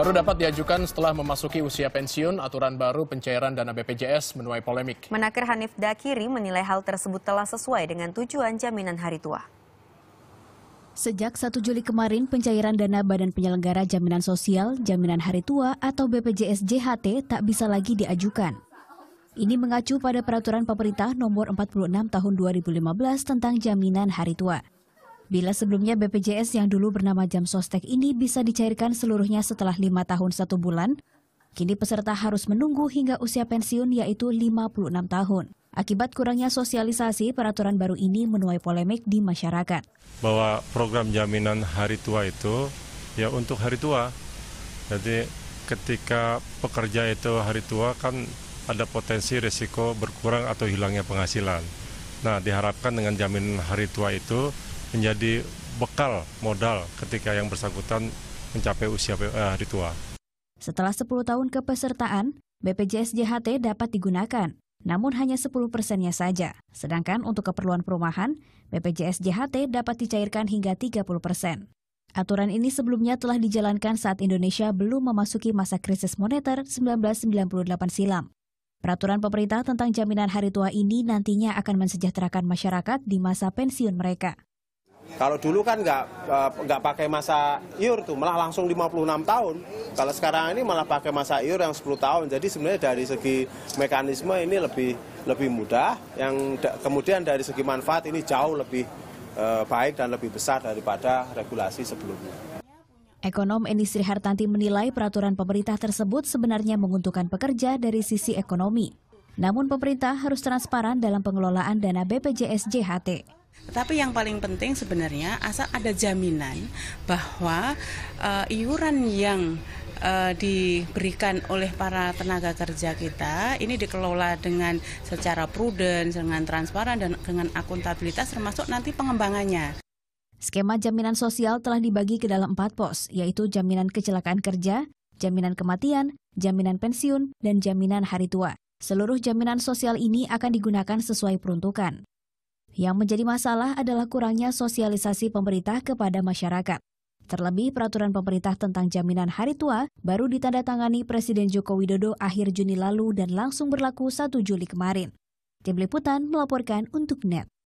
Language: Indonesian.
Baru dapat diajukan setelah memasuki usia pensiun, aturan baru pencairan dana BPJS menuai polemik. Menakir Hanif Dakiri menilai hal tersebut telah sesuai dengan tujuan jaminan hari tua. Sejak 1 Juli kemarin, pencairan dana Badan Penyelenggara Jaminan Sosial, Jaminan Hari Tua, atau BPJS JHT tak bisa lagi diajukan. Ini mengacu pada Peraturan Pemerintah Nomor 46 Tahun 2015 tentang Jaminan Hari Tua. Bila sebelumnya BPJS yang dulu bernama Jam Sostek ini bisa dicairkan seluruhnya setelah lima tahun satu bulan, kini peserta harus menunggu hingga usia pensiun yaitu 56 tahun. Akibat kurangnya sosialisasi, peraturan baru ini menuai polemik di masyarakat. Bahwa program jaminan hari tua itu ya untuk hari tua. Jadi ketika pekerja itu hari tua kan ada potensi risiko berkurang atau hilangnya penghasilan. Nah diharapkan dengan jaminan hari tua itu menjadi bekal modal ketika yang bersangkutan mencapai usia uh, tua. Setelah 10 tahun kepesertaan, BPJS JHT dapat digunakan, namun hanya 10 persennya saja. Sedangkan untuk keperluan perumahan, BPJS JHT dapat dicairkan hingga 30 persen. Aturan ini sebelumnya telah dijalankan saat Indonesia belum memasuki masa krisis moneter 1998 silam. Peraturan pemerintah tentang jaminan hari tua ini nantinya akan mensejahterakan masyarakat di masa pensiun mereka. Kalau dulu kan nggak eh, nggak pakai masa iur tuh, malah langsung 56 tahun. Kalau sekarang ini malah pakai masa iur yang 10 tahun. Jadi sebenarnya dari segi mekanisme ini lebih lebih mudah. Yang kemudian dari segi manfaat ini jauh lebih eh, baik dan lebih besar daripada regulasi sebelumnya. Ekonom Eni Sri Hartanti menilai peraturan pemerintah tersebut sebenarnya menguntungkan pekerja dari sisi ekonomi. Namun pemerintah harus transparan dalam pengelolaan dana BPJS JHT. Tapi yang paling penting sebenarnya asal ada jaminan bahwa uh, iuran yang uh, diberikan oleh para tenaga kerja kita ini dikelola dengan secara prudent, dengan transparan dan dengan akuntabilitas termasuk nanti pengembangannya. Skema jaminan sosial telah dibagi ke dalam empat pos, yaitu jaminan kecelakaan kerja, jaminan kematian, jaminan pensiun, dan jaminan hari tua. Seluruh jaminan sosial ini akan digunakan sesuai peruntukan. Yang menjadi masalah adalah kurangnya sosialisasi pemerintah kepada masyarakat. Terlebih peraturan pemerintah tentang jaminan hari tua baru ditandatangani Presiden Joko Widodo akhir Juni lalu dan langsung berlaku 1 Juli kemarin. Tim Liputan melaporkan untuk NET.